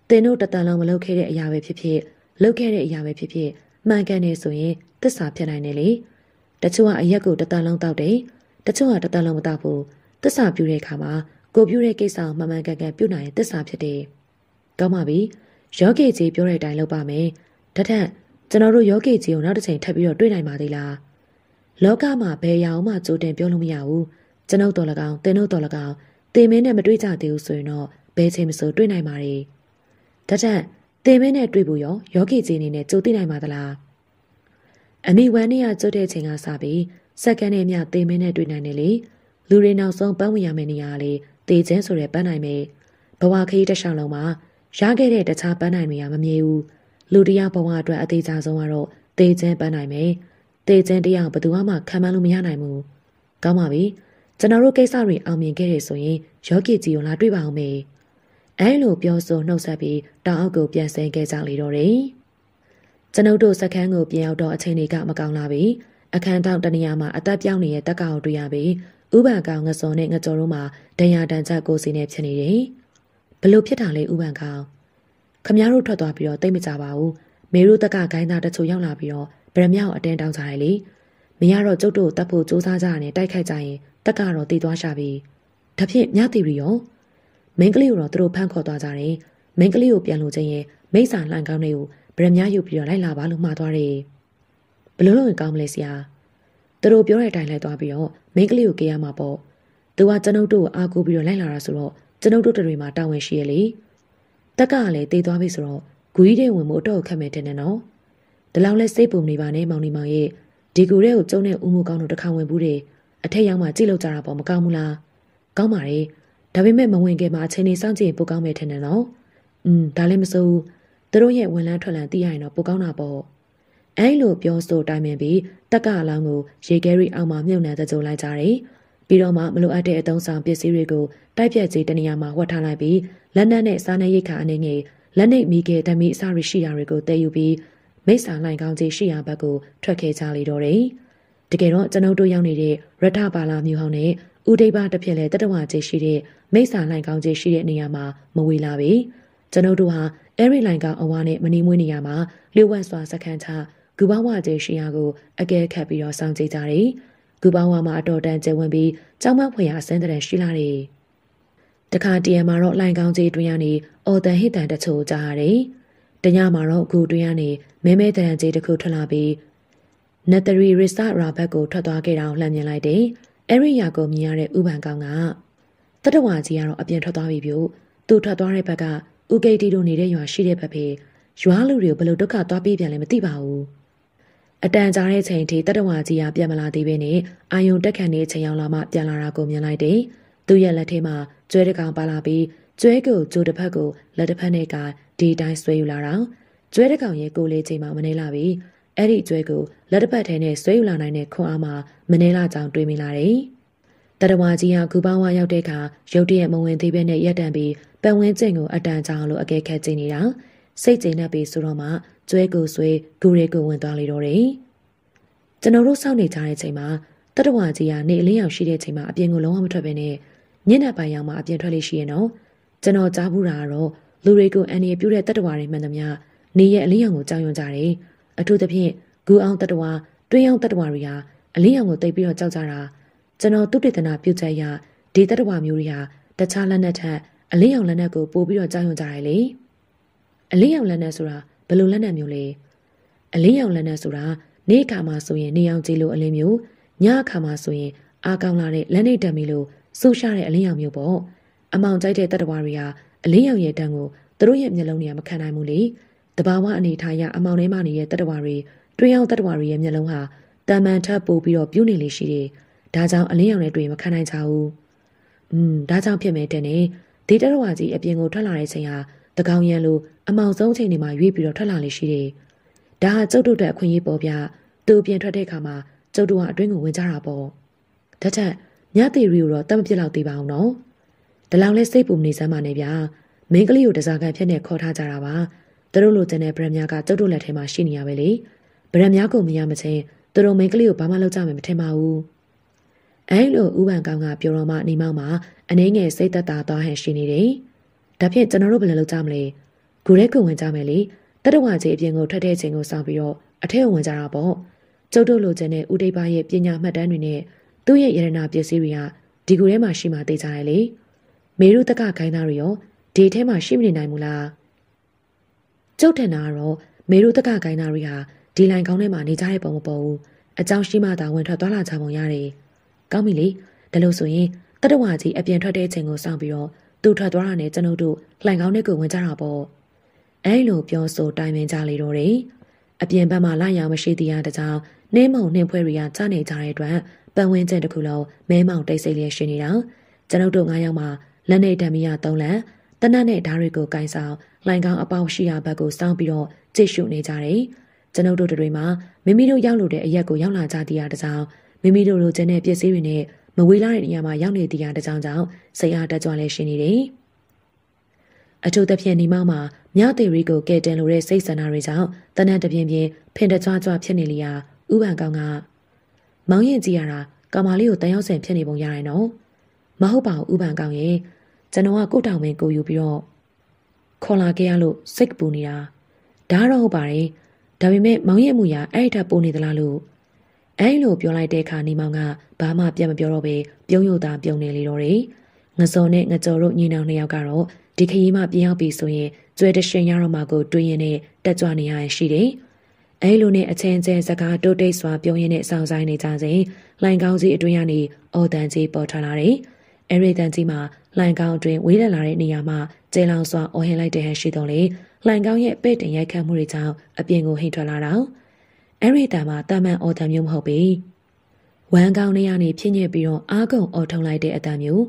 သင်တို့တတန်လုံးမလုပ်ခဲ့တဲ့အရာပဲဖြစ်ဖြစ်လုပ်ခဲ့တဲ့အရာပဲဖြစ်ဖြစ်မှန်ကန်တယ်ဆိုရင်တစ္ဆာဖြစ်နိုင်တယ်လေ။တချို့ကအရက်ကိုတတန်လုံးတောက်တယ်။တချို့ကတတန်လုံးမတောက်ဘူး။တစ္ဆာပြုတဲ့အခါမှာကိုပြုတဲ့ကိစ္စကိုမှန်မှန်ကန်ကန်ပြုနိုင်ရင်တစ္ဆာဖြစ်တယ်။ကောင်းပါပြီ။ယောဂီကြီးပြောတဲ့အတိုင်းလုပ်ပါမယ်။တထက်ကျွန်တော်တို့ယောဂီကြီးကိုနောက်တစ်ချိန်ထပ်ပြီးတော့တွေ့နိုင်ပါသေးလား။လောကမှာဘယ်ရအောင်မှကြိုတင်ပြောလို့မရဘူးကျွန်ုပ်တော်၎င်းတင်းတို့တော်၎င်းတင်မင်းနဲ့မတွေ့ကြသေးဘူးဆိုရင်တော့ဘယ်ချိန်မှဆိုတွေ့နိုင်ပါ रे တထက်တင်မင်းနဲ့တွေ့ဖို့ရောယောဂီကြီးအနေနဲ့ကြိုသိနိုင်ပါသလားအမိဝမ်းနဲ့ရကြွတဲ့ချိန်ကစပြီးစက္ကန့်နဲ့မျှတင်မင်းနဲ့တွေ့နိုင်တယ်လေလူတွေနောက်ဆုံးပန်းဝင်ရမယ့်နေရာလေးတေချင်းဆိုတဲ့ပန်းနိုင်မယ်ဘဝခရီးတစ်လျှောက်လုံးမှာရခဲ့တဲ့တခြားပန်းနိုင်တွေကမမြင်ဘူးလူတရားဘဝအတွက်အသေးစားဆုံးကတော့တေချင်းပန်းနိုင်မယ်။တေခြင်းတရားဘယ်သူမှခံမလို့မရနိုင်ဘူး။ကောင်းပါပြီ။ကျွန်တော်တို့ကိစ္စတွေအောင်မြင်ခဲ့ရဆိုရင်ယောဂီကြီးကိုလာတွေ့ပါအောင်မေ။အဲလိုပြောဆိုနှုတ်ဆက်ပြီးတောင်အောက်ကိုပြန်ဆင်းခဲ့ကြလေတော့တယ်။ကျွန်ုပ်တို့စခန်းကိုပြန်ရောက်တော့အချိန်တွေကမကောင်းလာပြီ။အခန်းတောင်တနေရာမှာအသက်ပြောင်းနေတဲ့တက်ကောင်တွေ့ရပြီးဥပန်ကောင်ငစုံနဲ့ငကြော်တို့မှာဒဏ်ရာဒဏ်ချက်ကိုစီနေဖြစ်နေတယ်။ဘလို့ဖြစ်တာလဲဥပန်ကောင်။ခမရတို့ထွက်သွားပြီးတော့တိတ်မကြပါဘူး။မေတို့တက်ကဂိုင်းသားတချို့ရောက်လာပြီးတော့ဗရမြောက်အတင်းတောင်းကြရလေမရတော့ကျုပ်တို့တပ်ဖို့စူးစမ်းကြရတယ်တိုက်ခိုက်ကြရင်တက်ကတော့တည်သွားရှာပြီဒါဖြင့်ညတိရီရောမင်းကလေးကိုတော့သူတို့ဖမ်းခေါ်သွားကြတယ်မင်းကလေးကိုပြန်လို့ချင်းရဲ့မိစ္ဆာလှန်ကောင်းတွေကိုဗရမြောက်ယူပြီးတော့လိုက်လာပါလို့မှာသွားတယ်ဘလို့လုံးရင်ကောင်းမလဲဆရာသူတို့ပြောတဲ့အတိုင်းလိုက်သွားပြီးတော့မင်းကလေးကိုကြရမှာပေါ့သူကကျွန်ုပ်တို့ကိုအားကိုးပြီးတော့လိုက်လာတာဆိုတော့ကျွန်ုပ်တို့တွေမှာတာဝန်ရှိရလေတက်ကလည်းတေးသွားပြီဆိုတော့ဂူကြီးတွေဝင်မှုအတော့ခက်မယ်တင်နေနော်ဒီလောက်လဲစိတ်ပုံနေပါနဲ့မောင်နေမောင်ရဲ့ဒီကိုရဲကိုကျုံတဲ့ဦးမှုကောင်းတို့တစ်ခါဝင်ဘူးတယ်အထက်ရောက်မှကြိလောက်ကြတာပေါ့မကောင်းဘူးလားကောင်းပါတယ်ဒါပေမဲ့မဝင်ခင်မှာအချိန်နေစောင့်ကြည့်ရင်ပိုကောင်းမယ်ထင်တယ်နော်อืมဒါလည်းမစိုးဘူးသူတို့ရဲ့ဝင်လန်းထွက်လန်းသိရရင်တော့ပိုကောင်းတာပေါ့အဲလိုပြောဆိုတိုင်ပင်ပြီးတက်ကလောင်းကိုရေကဲရီအောင်မှမြုပ်နှံကြုံလိုက်ကြတယ်ပြီးတော့မှမလိုအပ်တဲ့အသုံးဆောင်ပစ္စည်းတွေကိုတိုက်ပြက်ကြီးတနေရာမှာဝတ်ထားလိုက်ပြီးလက်နက်နဲ့စားနပ်ရိက္ခာအနေနဲ့လက်နက်မိခဲဓမီအစရရှိရာတွေကိုတည်ယူပြီးမိစ္ဆာနိုင်ကောင်းကြီးရှိရာဘက်ကိုထွက်ခဲ့ကြလေတော့တယ်။တကယ်တော့ကျွန်ုပ်တို့ရောက်နေတဲ့ရထပါလာမြို့ဟောင်းနဲ့ဦးဒိဗတစ်ဖြစ်လဲတတဝကြီးရှိတဲ့မိစ္ဆာနိုင်ကောင်းကြီးရှိတဲ့နေရာမှာမဝေလာပြီ။ကျွန်ုပ်တို့ဟာအဲရီလိုင်ကောင်အဝါနဲ့မနေမွေးနေရာမှာလျှို့ဝှက်စွာစခန်းချဂူဘဝကြီးရှိရာကိုအကဲခတ်ပြီးတော့စောင့်ကြည့်ကြတယ်။ဂူဘဝမှာအတော်တန်ကျယ်ဝန်းပြီးကြောင်မဖွယ်ရာဆန်းတဲ့ရှိလာတယ်။တခါတရံမှာတော့လိုင်ကောင်းကြီးတွင်ကနေအော်တန်ဟစ်တန်တချို့ကြားရတယ်။တညမှာတော့ဂူတွင်ကနေမဲမဲတရံကြီးတစ်ခုထွက်လာပြီးနတ်တရီရစ်စရာဘတ်ကိုထွက်သွားခဲ့တာကိုလှမ်းမြင်လိုက်တယ်။အဲဒီရာကိုမြင်ရတဲ့ဥပန်ကောင်ကတတဝါကြီးကတော့အပြင်ထွက်သွားပြီပြို့သူထွက်သွားတဲ့ဘက်ကဥကိတီတို့နေတဲ့ရွာရှိတဲ့ဘက်ဖေရွာလူတွေကိုဘလို့ဒုက္ခသွားပေးပြန်လဲမသိပါဘူး။အတန်ကြာတဲ့ချိန်ထိတတဝါကြီးကပြန်မလာသေးပဲနဲ့အာယုံတက်ခန့်နေချိန်ရောက်လာမှပြန်လာတာကိုမြင်လိုက်တယ်။သူ့ရဲ့လက်ထဲမှာကျွဲတကောင်ပါလာပြီးကျွဲကိုဂျိုတစ်ဖက်ကိုလက်တစ်ဖက်နဲ့ကဒီတိုင်းဆွဲယူလာတော့ကျွဲတစ်ကောင်ရဲ့ကိုလေးချိန်မှာမနေလာပြီ။အဲ့ဒီကျွဲကိုလက်တစ်ပတ်ထဲနဲ့ဆွဲယူလာနိုင်တဲ့ခွန်အားမှာမနေလာကြောင်တွေးမိလာတယ်။တရဝါကြီးဟာဂူပောင်းဝါရောက်တဲ့အခါရုတ်တရက်မဝင်သေးပဲနဲ့ရက်တန်ပြီးပတ်ဝန်းကျင်ကိုအတန်ကြာလို့အကဲခတ်ကြည့်နေတာ။စိတ်ကျဉ်နေပြီဆိုတော့မှကျွဲကိုဆွဲဂူရဲကိုဝင်သွားလေတော့တယ်။ကျွန်တော်တို့စောင့်နေကြတဲ့ချိန်မှာတတဝါကြီးကနေအလင်းရောက်ရှိတဲ့ချိန်မှာအပြင်ကိုလုံးဝမထွက်ဘဲနဲ့ညနေပိုင်းရောက်မှအပြင်ထွက်လို့ရှိရင်တော့ကျွန်တော်ကြားဘူးတာကတော့လူတွေကိုအန်ရပြုတဲ့တတဝါတွေမှန်သမျှနေရဲ့အလင်းရောင်ကိုကြောက်ရွံ့ကြတယ်။အထူးသဖြင့်ဂူအောင်တတဝါတွင်းအောင်တတဝါတွေဟာအလင်းရောင်ကိုတိတ်ပြီးတော့ကြောက်ကြတာကျွန်တော်သူတေသနာပြုချက်ရဒီတတဝါမျိုးတွေဟာတခြားလက်နက်ထက်အလင်းရောင်လက်နက်ကိုပို့ပြီးတော့ကြောက်ရွံ့ကြတယ်လေ။အလင်းရောင်လက်နက်ဆိုတာဘယ်လိုလက်နက်မျိုးလဲ။အလင်းရောင်လက်နက်ဆိုတာနေခါမှာဆိုရင်နေအောင်ကြီးလိုအလင်းမျိုးညခါမှာဆိုရင်အာကောင်းလာတဲ့လက်နေတံမီလိုစူရှာတဲ့အလင်းရောင်မျိုးပေါ့။အမောင်ကြိုက်တဲ့တတဝါတွေဟာအလင်းရောင်ရဲ့တန်းကိုသူတို့ရဲ့မျက်လုံးတွေကမခံနိုင်ဘူးလေ။တဘာဝအနေထားအရအမောင်ထဲမှာနေတဲ့တတ္တဝါတွေတွင်းအောင်တတ္တဝါတွေရဲ့မျက်လုံးဟာတာမန်ထပ်ပို့ပြီးတော့ပြုနေလေရှိတယ်။ဒါကြောင့်အလင်းရောင်နဲ့တွေ့မခံနိုင်ကြဘူး။อืมဒါကြောင့်ဖြစ်မယ်တဲ့နေဒေတတ္တဝါကြီးအပြင်ကိုထွက်လာတဲ့ချိန်ဟာတကောင်ရန်လိုအမောင်ဆုံးချိန်တွေမှာရွေ့ပြီးတော့ထွက်လာလေရှိတယ်။ဒါဟာကျုပ်တို့အတွက်အခွင့်အရေးပေါ်ပြသူပြင်ထွက်တဲ့အခါမှာကျုပ်တို့ကအတွင်းကိုဝင်ကြတာပေါ့။ဒါထက်ညသေးရီကိုတော့တတ်မပြစ်လောက်သေးပါအောင်နော်။ဒါလောက်လဲစိတ်ပူမနေစမ်းပါနဲ့ဗျာ။မင်းကလေးကိုတစားကန်ဖြစ်နေခေါ်ထားကြတာပါ။သူတို့လိုချင်တဲ့ဗရမ်များကကျုပ်တို့လက်ထဲမှာရှိနေရပဲလေဗရမ်များကိုမရမချင်းသူတို့မိန်းကလေးကိုဘာမှလုပ်ကြမယ်မထင်ပါဘူးအဲလိုဥပန်ကောင်းကပြောတော့မှနေမောင်မှာအနေငယ်စိတ်သက်သာသွားဟန်ရှိနေတယ်ဒါဖြင့်ကျွန်တော်တို့ဘယ်လိုလုပ်ကြမလဲဂူရဲကိုဝင်ကြမယ်လေတတဝါကြီးအပြင်ကိုထွက်တဲ့ချိန်ကိုစောင့်ပြီးတော့အထက်ဝင်ကြတာပေါ့ကျုပ်တို့လိုချင်တဲ့ဥဒိပရဲ့ပညာမှတ်တမ်းတွေနဲ့သူ့ရဲ့ယရနာပစ္စည်းတွေကဒီကူထဲမှာရှိမှသိကြတယ်လေမေရုတက္ကခိုင်းသားတွေရောဒီထဲမှာရှိမနေနိုင်ဘူးလားကျုပ်ထင်တာကတော့မေတို့တက္ကကိုင်းသားတွေဟာဒီလိုင်ကောင်းထဲမှာနေကြတဲ့ပုံမပေါ်ဘူးအကြောင်းရှိမှသာဝင်ထွက်သွားလာကြပုံရတယ်ကောင်းပြီလေဒါလို့ဆိုရင်တတဝါကြီးအပြင်ထွက်တဲ့အချိန်ကိုစောင့်ပြီးတော့သူထွက်သွားတာနဲ့ကျွန်ုပ်တို့လိုင်ကောင်းတဲ့ကိုဝင်ကြတာပေါ့အဲလိုပြောဆိုတိုင်ပင်ကြလေတော့တယ်အပြင်ဘက်မှာလိုက်ရမရှိသေးရတကြောင်နှင်းမုံနှင်းဖွဲတွေကကြားနေကြတဲ့အတွက်ပတ်ဝန်းကျင်တစ်ခုလုံးမဲမောင်တိတ်ဆိတ်လျက်ရှိနေတာကျွန်ုပ်တို့၅ယောက်မှာလက်နေတံမီရ၃လမ်းတနတ်နဲ့ဓားတွေကိုကင်ဆောင်လိုင်ကောင်းအပေါက်ရှိရာဘက်ကိုစောင်းပြီးတော့ကြည့်ရှုနေကြတယ်။ကျွန်ုပ်တို့တွေမှာမိမိတို့ရောက်လို့တဲ့အရက်ကိုရောက်လာကြတဲ့အတကြောင်မိမိတို့လိုချင်တဲ့ပစ္စည်းတွေနဲ့မဝေးလာတဲ့နေရာမှာရောက်နေတဲ့အတကြောင်ကြောင့်စိတ်အားတက်ကြွလဲရှိနေတယ်။အထူးသဖြင့်ဒီမောက်မှာမြသေရီကိုကဲတင်လို့တဲ့စိတ်ဆန္ဒတွေကြောင့်တနတ်တပြင်းပြင်းဖင်တကြွကြွဖြစ်နေလျာဥပန်ကောင်းကမောင်းရင်ကြည့်ရတာကမာလေးကိုတန်ရောက်ဆင်ဖြစ်နေပုံရတိုင်းတော့မဟုတ်ပါဘူးဥပန်ကောင်းရဲ့ကျွန်တော်ကကိုတောင်ပင်ကိုယူပြီးတော့ခေါ်လာခဲ့ရလို့စိတ်ပူနေတာဒါတော့ဟုတ်ပါတယ်ဒါပေမဲ့မောင်ရဲ့အမှုရာအဲ့ထက်ပိုနေသလားလို့အဲ့လိုပြောလိုက်တဲ့အခါနေမောင်ကဘာမှပြန်မပြောတော့ဘဲပြုံးယုတ်တာပြုံးနေလေတော့တယ်ငစော်နဲ့ငကြော်တို့ညီနောင်နှစ်ယောက်ကတော့ဒီခရီးမှပြင်ရောက်ပြီဆိုရင်ကျွဲတရှင်ရတော့မှကိုတွေးရင်နဲ့တက်ကြွနေရရှိတယ်အဲလိုနဲ့အချင်းချင်းစကားတိုးတိတ်စွာပြောရင်းနဲ့ဆောင်ဆိုင်နေကြစဉ်လှိုင်ကောင်းကြီးအတွင်းကနေအော်တန်ကြီးပေါ်ထွက်လာတယ်။အဲဒီတန်ကြီးမှာလှိုင်ကောင်းအတွင်ဝေးလံလာတဲ့နေရာမှာကျဲလောင်စွာအော်ဟင်လိုက်တဲ့ဟန်ရှိတော့လေလှိုင်ကောင်းရဲ့ပဲ့တင်ရိုက်ခတ်မှုတွေကြောင့်အပြင်ကိုဟိတ်ထွက်လာတော့အဲ့ဒီတာမှာတာမန်အော်တံမျိုးမဟုတ်ပေဝမ်းကောင်းလေးကနေဖြင်းညက်ပြီးတော့အာကုံအော်ထုံလိုက်တဲ့အတံမျိုး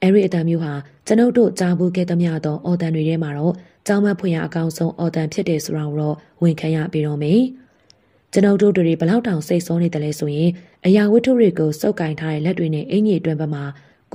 အဲ့ဒီအတံမျိုးဟာကျွန်ုပ်တို့ကြားဘူးခဲ့သမျှသောအော်တံတွေထဲမှာတော့ကြောင်းမဖွင့်ရအကောင်ဆုံးအော်တံဖြစ်တယ်ဆိုတာကိုတော့ဝန်ခံရပြီးတော့မယ်ကျွန်ုပ်တို့တွေဘလောက်တောင်စိတ်ဆုံးနေတယ်လဲဆိုရင်အရာဝတ္ထုတွေကိုစုပ်ကင်ထားတဲ့လက်တွေနဲ့အင်ကြီးအတွင်းဘက်မှာ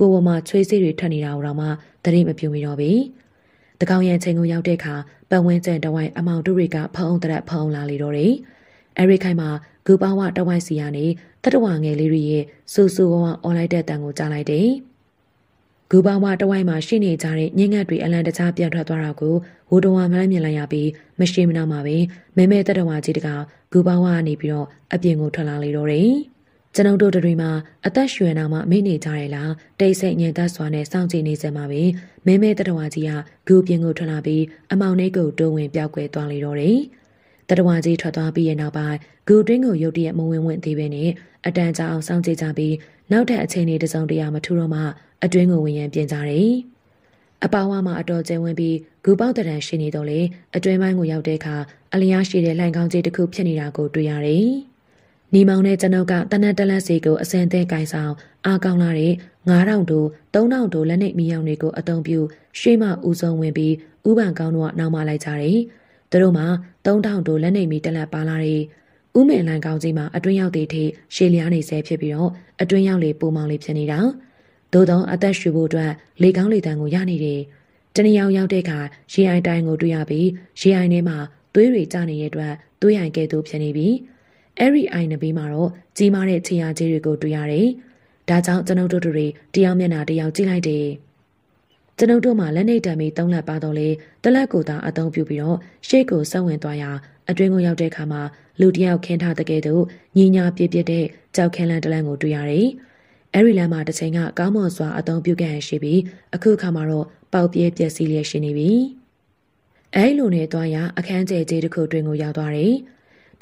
ကိုပေါ်မှာချွေးစေးတွေထွက်နေတာကိုတော့မှသတိမပြုမိတော့ပြီ။တကောင်ရံချိန်ကိုရောက်တဲ့အခါပတ်ဝန်းကျင်တဝိုင်းအမောင်တို့တွေကဖုံးအောင်တရက်ဖုံးအောင်လာလေတော့တယ်။အဲဒီခိုင်မှာဂူပါဝတဝိုင်းစီကနေတတဝငယ်လေးတွေရဲ့စူစူဝဝအွန်လိုက်တဲ့တန်ကိုကြားလိုက်တယ်။ဂူပါဝတဝိုင်းမှာရှိနေကြတဲ့ညင်ငတ်တွေအလံတကြားပြန်ထွက်သွားတာကိုဝိုတဝါမှန်းမြင်လိုက်ရပြီးမရှိမနာမှာပဲမဲမဲတတဝကြီးတကဂူပါဝကနေပြီးတော့အပြင်ကိုထွက်လာလေတော့တယ်။ကျွန်ုပ်တို့တွေမှာအသက်ရွှင်တာမှမေ့နေကြရလားတိတ်ဆိတ်ငြိမ်သက်စွာနဲ့စောင့်ကြည့်နေစမှာပဲမဲမဲတတဝါကြီးကဂူပြင်ကိုထွက်လာပြီးအမောင်လေးကိုတိုးဝင်ပြောက်ွယ်သွားလေတော့တယ်တတဝါကြီးထွက်သွားပြီးရနောက်ပိုင်းဂူတွင်းကိုရုတ်တရက်မဝင်ဝင်သေးပဲနဲ့အတန်ကြာအောင်စောင့်ကြည့်ကြပြီးနောက်ထပ်အချိန်လေးတစ်စုံတရာမထူတော့မှအတွင်းကိုဝင်ရန်ပြင်ကြတယ်အပါဝါမှာအတော်ကျဲဝင်ပြီးဂူပေါက်တရံရှိနေတော့လေအတွင်းပိုင်းကိုရောက်တဲ့အခါအလျားရှိတဲ့လှိုင်ကောင်းကြီးတစ်ခုဖြစ်နေတာကိုတွေ့ရတယ်။ညီမောင်နဲ့ကျွန်ုပ်ကတနက်တလက်စီကိုအစင်သေးကင်ဆောင်အာကောင်းလာတဲ့9000တို့3000တို့လက်နက်မီယောင်တွေကိုအတုံပြုရွှေမဦးဆုံးဝင်ပြီးဥပန်ကောင်းတို့ကနောက်မှလိုက်ကြတယ်။သူတို့မှာ3000တို့လက်နက်မီတလက်ပါလာတဲ့ဥမင်လန်ကောင်းကြီးမှာအတွင်းရောက်တဲ့ထိရှေလျားနေဆဲဖြစ်ပြီးတော့အတွင်းရောက်လေပုံမောင်လေးဖြစ်နေတာ။သို့တော့အသက်ရှူဖို့အတွက်လေကောင်းလေတန်းကိုရနေတယ်။တနင်္လာရောက်တဲ့အခါရေအိုင်တိုင်းကိုတွေ့ရပြီးရေအိုင်ထဲမှာသွေးတွေကျနေတဲ့အတွက်သွေးအိုင်ကဲ့သို့ဖြစ်နေပြီး။အဲ့ဒီအိုင်နဘေးမှာတော့ကြီးမားတဲ့ခြေရာကြီးတွေကိုတွေ့ရတယ်။ဒါကြောင့်ကျွန်ုပ်တို့တွေတယောက်မျက်နှာတယောက်ကြည့်လိုက်တယ်။ကျွန်ုပ်တို့မှာလက်နှိပ်တံမီသုံးလက်ပါတော့လေတလက်ကိုသာအသုံးပြုပြီးတော့ရှေ့ကိုဆက်ဝင်သွားရာအတွင်းကိုရောက်တဲ့အခါမှာလူတယောက်ခင်းထားတကယ်တော့ညီညာပြပြတဲ့ကြောက်ခင်းလန်တလန်ကိုတွေ့ရတယ်။အဲဒီလမ်းမှာတစ်ချိန်ကကောင်းမွန်စွာအသုံးပြုခဲ့ရရှိပြီးအခုခါမှာတော့ပေါက်ပြဲပျက်စီးလျက်ရှိနေပြီ။အဲလိုနဲ့သွားရအခန်းကျဲကြီးတစ်ခုတွင်ကိုရောက်သွားတယ်။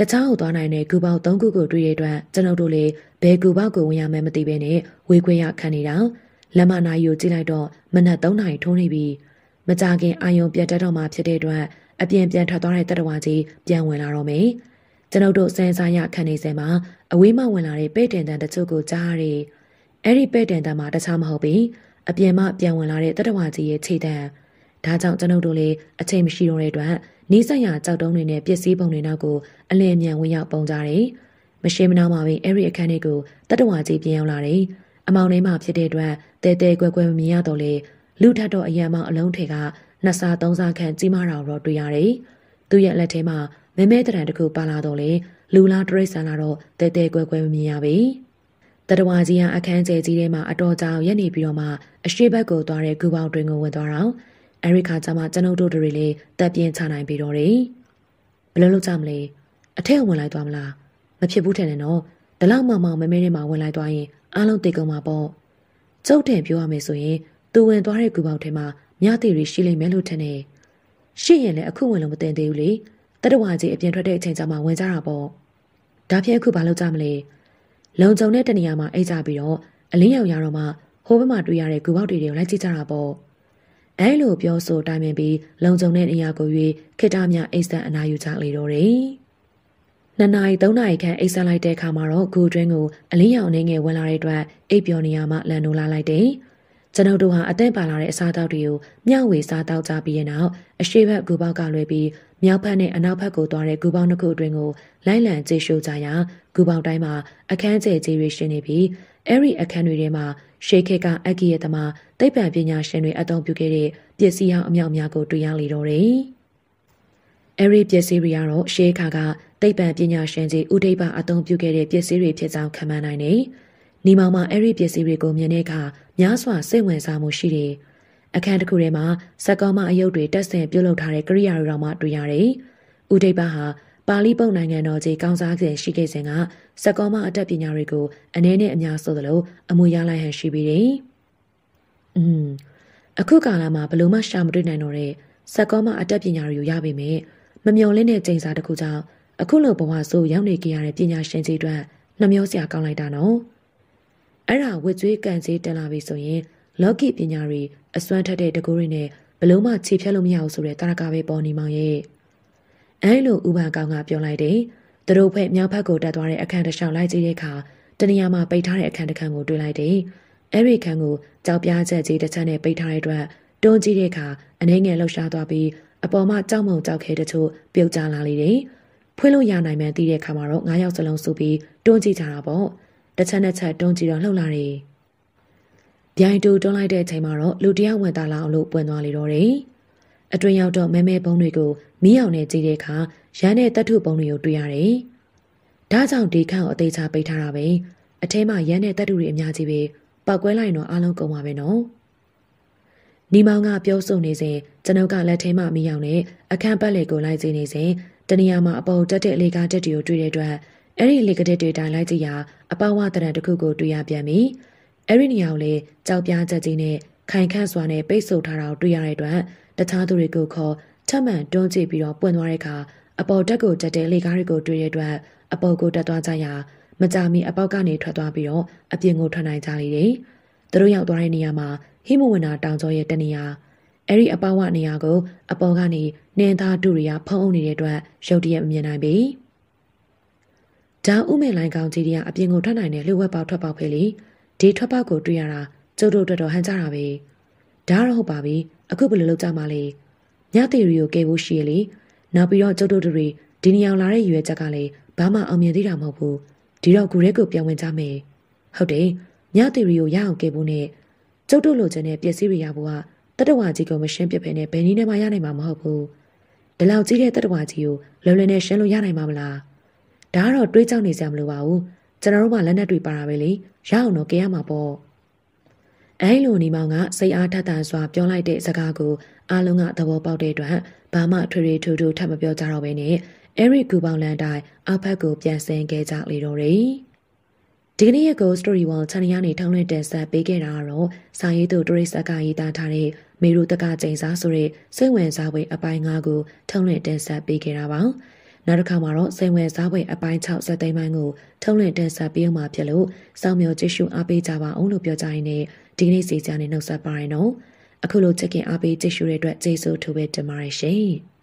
တခြားကိုသွားနိုင်တဲ့ဂူပေါက်၃ခုကိုတွေ့ရတဲ့အတွက်ကျွန်တော်တို့လည်းဘယ်ဂူပေါက်ကိုဝင်ရမယ်မသိဘဲနဲ့ဝေခွေရခံနေတာလမနာရီကိုကြည့်လိုက်တော့မနက်၃နာရီထိုးနေပြီမကြခင်အာယုံပြတ်တက်တော့မှဖြစ်တဲ့အတွက်အပြင်ပြန်ထွက်သွားတဲ့တတဝါကြီးပြန်ဝင်လာတော့မယ်ကျွန်ုပ်တို့စင်စားရခံနေစဲမှာအဝေးမှဝင်လာတဲ့ပဲ့တင်တန်တချို့ကိုကြားရတယ်အဲ့ဒီပဲ့တင်တန်မှာတခြားမဟုတ်ပြီအပြင်မှပြန်ဝင်လာတဲ့တတဝါကြီးရဲ့ခြေတံဒါကြောင့်ကျွန်ုပ်တို့လည်းအချိန်မရှိတော့တဲ့အတွက်နေဆက်ရကြောက်တုံးတွေနဲ့ပစ္စည်းပုံတွေနောက်ကိုအလင်းအမြန်ဝင်ရောက်ပုံကြတယ်။မရှိမနာမှာပဲအဲ့ဒီအခန်းလေးကိုတတဝါကြီးပြင်ရောက်လာတယ်။အမောင်ထဲမှာဖြစ်တဲ့အတွက်တဲတဲကွဲကွဲမမြင်ရတော့လေလူထပ်တော့အရန်မောင်အလုံးထဲကနှစ်စားသုံးစားခန့်ကြီးမားတာတော့တွေ့ရတယ်။သူ့ရဲ့လက်ထဲမှာမဲမဲတရံတစ်ခုပါလာတော့လေလူလားတရိတ်ဆန်လာတော့တဲတဲကွဲကွဲမမြင်ရပြီ။တတဝါကြီးဟာအခန်းကျဲကြီးထဲမှာအတော်ကြာရက်နေပြီးတော့မှအရှိတ်ဘက်ကိုသွားတဲ့ဂူပေါင်းတွင်ကိုဝင်သွားတော့အဲဒီခါကျမှကျွန်ုပ်တို့တွေလည်းတက်ပြင်းချနိုင်ပြီတော့တယ်ဘယ်လိုလုပ်ကြမလဲအထက်ဝင်လိုက်သွားမလားမဖြစ်ဘူးထင်တယ်နော်ဒီလောက်မှမောင်မဲမဲထဲမှာဝင်လိုက်သွားရင်အားလုံးတိတ်ကုန်မှာပေါ့ကျုပ်ထင်ပြောရမယ်ဆိုရင်သူဝင်သွားတဲ့ကူပေါက်ထဲမှာမြတိတွေရှိလိမ့်မယ်လို့ထင်တယ်ရှိရင်လည်းအခုဝင်လို့မတင်သေးဘူးလေတတဝါကြီးအပြင်ထွက်တဲ့အချိန်ကျမှဝင်ကြတာပေါ့ဒါဖြင့်အခုဘာလုပ်ကြမလဲလုံကြုံတဲ့တနေရာမှာအိတ်ကြပြီးတော့အလင်းရောင်ရတော့မှဟိုဘက်မှာတွေ့ရတဲ့ကူပေါက်တွေကိုလိုက်ကြည့်ကြတာပေါ့အဲလိုပြောဆိုတိုင်ပင်ပြီးလုံခြုံတဲ့နေရာကို၍ခိတ္တမြအိတ်ဆက်အနာယူကြလေတော့တယ်။နှစ်နာရီသုံးနာရီခန့်အိတ်ဆက်လိုက်တဲ့အခါမှာတော့ဂူတွင်းကိုအလင်းရောင်နေငယ်ဝင်လာတဲ့အတွက်အိပ်ပျော်နေရမှလန်နိုးလာလိုက်တယ်။ကျွန်ုပ်တို့ဟာအသက်ပါလာတဲ့အစားအသောက်တွေကိုမျှဝေစားတောက်ကြပြီးတဲ့နောက်အရှိဘက်ဂူပေါက်ကလွယ်ပြီးမြောက်ဘက်နဲ့အနောက်ဘက်ကိုသွားတဲ့ဂူပေါက်နှစ်ခုအတွင်းကိုလိုက်လံကြည့်ရှုကြရာဂူပေါက်တိုင်းမှာအခန်းကျဲကြီးတွေရှင်နေပြီးအဲဒီအခန်းတွေထဲမှာရှေခေကအက္ကိယသမားသိပ္ပံပညာရှင်တွေအသုံးပြုခဲ့တဲ့ပစ္စည်းဟောင်းအမြောက်များကိုတွေ့ရလေတော့တယ်။အဲဒီပစ္စည်းတွေကတော့ရှေခါကသိပ္ပံပညာရှင်ကြီးဥဒိပအသုံးပြုခဲ့တဲ့ပစ္စည်းတွေဖြစ်ကြောင်းခံမှန်းနိုင်တယ်။နေမောင်မှာအဲဒီပစ္စည်းတွေကိုမြင်တဲ့အခါများစွာစိတ်ဝင်စားမှုရှိတယ်။အခန်းတစ်ခုထဲမှာစက်ကောင်းမအယုတ်တွေတက်ဆင်ပြုတ်လုပ်ထားတဲ့ကိရိယာတွေတော့မှတွေ့ရတယ်။ဥဒိပဟာပါဠိပုတ်နိုင်ငံတော်ကြီးကောင်းစားစဉ်ရှိခဲ့စဉ်ကစကောမအတတ်ပညာတွေကိုအနည်းနဲ့အများဆိုသလိုအမွေရလိုက်ဟန်ရှိပြီးတယ်။อืมအခုကာလမှာဘလို့မှရှာမတွေ့နိုင်တော့တဲ့စကောမအတတ်ပညာတွေကိုရပေမဲ့မမျော်လင့်တဲ့ချိန်စာတစ်ခုကြောင့်အခုလိုဘဝဆိုးရောက်နေကြရတဲ့ပညာရှင်ကြီးအတွက်နှမျောစရာကောင်းလိုက်တာနော်။အဲ့ဒါဝစ်ကြွေးကန်ကြီးတက်လာပြီဆိုရင်လောကီပညာတွေအစွမ်းထက်တဲ့တကူတွေနဲ့ဘလို့မှခြေဖြတ်လို့မရဘူးဆိုတဲ့တာရကပဲပေါ်နေမှရဲ့။အဲလိုဥပါကောင်ကပြောလိုက်တယ်။သူတို့ဖက်မြောက်ဘက်ကိုတက်သွားတဲ့အခန်းတစ်လျှောက်လိုက်ကြည့်တဲ့အခါတနေရာမှာပိတ်ထားတဲ့အခန်းတစ်ခန်းကိုတွေ့လိုက်တယ်။အဲဒီခန်းကိုကြောက်ပြားချက်ကြီးတစ်ချက်နဲ့ပိတ်ထားတဲ့အတွက်တွန်းကြည့်တဲ့အခါအနှဲငယ်လှုပ်ရှားသွားပြီးအပေါ်မှာကြောက်မုံကြောက်ခဲတချို့ပြုတ်ကျလာလေတယ်။ဖွင့်လို့ရနိုင်မှန်းသိတဲ့အခါမှာတော့၅ယောက်စလုံးစုပြီးတွန်းကြည့်ကြတာပေါ့။တစ်ချက်နဲ့ချက်တွန်းကြည့်တော့လှုပ်လာတယ်။ပြိုင်တူတွန်းလိုက်တဲ့အချိန်မှာတော့လူတရားဝင်သားလာအောင်လို့ပွင့်သွားလေတော့တယ်။အတွင်ရောက်တော့မဲမဲဘုံတွေကိုမီးအောင်နဲ့ကြည့်တဲ့အခါရန်တဲ့တတ်ထုပုံတွေကိုတွေ့ရတယ်။ဒါကြောင့်ဒီခန့်ကိုအသေးချာပိတ်ထားတာပဲ။အထဲမှာရန်တဲ့တတ်ထုတွေအများကြီးပဲပောက်ကွဲလိုက်တော့အလုံးကုန်ပါပဲနော်။နီမောင်ကပြောဆိုနေစဉ်ကျွန်ုပ်ကလက်ထဲမှာမီးအောင်နဲ့အခန်းပတ်လေကိုလိုက်ကြည့်နေစဉ်တနေရာမှာအပေါ်တက်တဲ့လေကားတက်တွေကိုတွေ့တဲ့အတွက်အဲ့ဒီလေကတဲ့တွေတိုင်းလိုက်ကြည့်ရာအပောက်ဝတရံတစ်ခုကိုတွေ့ရပြန်ပြီ။အဲ့ဒီနေရာကိုလေကြောက်ပြားချက်ကြီးနဲ့ခိုင်ခန့်စွာနဲ့ပိတ်ဆို့ထားတာကိုတွေ့ရတဲ့အတွက်တခြားသူတွေကိုခေါ်ထမှန်တွန်းကြည့်ပြီးတော့ပွင့်သွားတဲ့အခါအပေါ်တက်ကိုတက်တဲ့လေကားတွေကိုတွေ့ရတဲ့အတွက်အပေါ်ကိုတက်သွားကြရာမကြမီအပေါက်ကနေထွက်သွားပြီးတော့အပြင်ကိုထွက်နိုင်ကြလေတယ်။သူတို့ရောက်သွားတဲ့နေရာမှာဟိမဝန္တာတောင်ကျောရဲ့တနေရာအဲ့ဒီအပေါက်ဝနေရာကိုအပေါ်ကနေနှင်းသားဒုရိယာဖုံးအုပ်နေတဲ့အတွက်ရုတ်တရက်မမြင်နိုင်ပြီ။ဒါဥမေလိုင်းကောင်ကြီးတွေကအပြင်ကိုထွက်နိုင်တဲ့လှုပ်ဝက်ပေါက်ထွက်ပေါက်ပဲလေ။ဒီထွက်ပေါက်ကိုတွေ့ရတာကျုပ်တို့တော်တော်ဟန်ကြတာပဲ။ဒါတော့ဟုတ်ပါပြီ။အခုဘယ်လိုလုပ်ကြမှာလဲ။ညသေးရီကိုကယ်ဖို့ရှိရလေနောက်ပြီးတော့ကျုပ်တို့တွေဒီနေရာလာတဲ့ရွယ်ချက်ကလည်းဘာမှအောင်မြင်သေးတာမဟုတ်ဘူးဒီတော့ဂူရဲကိုပြန်ဝင်ကြမယ်ဟုတ်တယ်ညသေးရီကိုရအောင်ကယ်ဖို့နဲ့ကျုပ်တို့လိုချင်တဲ့ပစ္စည်းတွေရဖို့ကတတဝါကြီးကိုမရှင်းပြဖ ೇನೆ ဘယ်နည်းနဲ့မှရနိုင်မှာမဟုတ်ဘူးဒီလောက်ကြီးတဲ့တတဝါကြီးကိုလော်လယ်နဲ့ရှင်းလို့ရနိုင်မှာမလားဒါကတော့တွေးကြောက်နေစရာမလိုပါဘူးကျွန်တော်တို့ကလက်နက်တွေပါတာပဲလေရအောင်တော့ကယ်ရမှာပေါ့အဲလိုနီမောင်ကစိတ်အားထက်သန်စွာပြောလိုက်တဲ့စကားကိုအားလုံးကသဘောပေါက်တဲ့အတွက်ဘာမှထွေထွေထူထူထပ်မပြောကြတော့ဘဲနဲ့အဲရီကူပေါင်လန်တိုင်းအောက်ဘက်ကိုပြန်ဆင်းခဲ့ကြလေတော့တယ်။ဒီကနေ့ရက်ကို Story One Channel ကနေထောင်းလွှင့်တင်ဆက်ပေးခဲ့တာကတော့စာရေးသူတရိစကရေးသားထားတဲ့မေရုတကကျိန်စားဆိုတဲ့စိတ်ဝင်စားဖွယ်အပိုင်း၅ကိုထောင်းလွှင့်တင်ဆက်ပေးခဲ့တာပါ။နောက်တစ်ခါမှာတော့စိတ်ဝင်စားဖွယ်အပိုင်း6ဇက်သိမ်းပိုင်းကိုထုံးလွှင့်တင်ဆက်ပေးအောင်ပါဖြစ်လို့စောင့်မျှော်ကြည့်ရှုအားပေးကြပါအောင်လို့ပြောကြရင်းနဲ့ဒီနေ့စီကြနေနှုတ်ဆက်ပါရနော်အခုလိုချစ်ခင်အားပေးကြည့်ရှုတဲ့အတွက်ကျေးဇူးထူပဲတင်ပါတယ်ရှင်။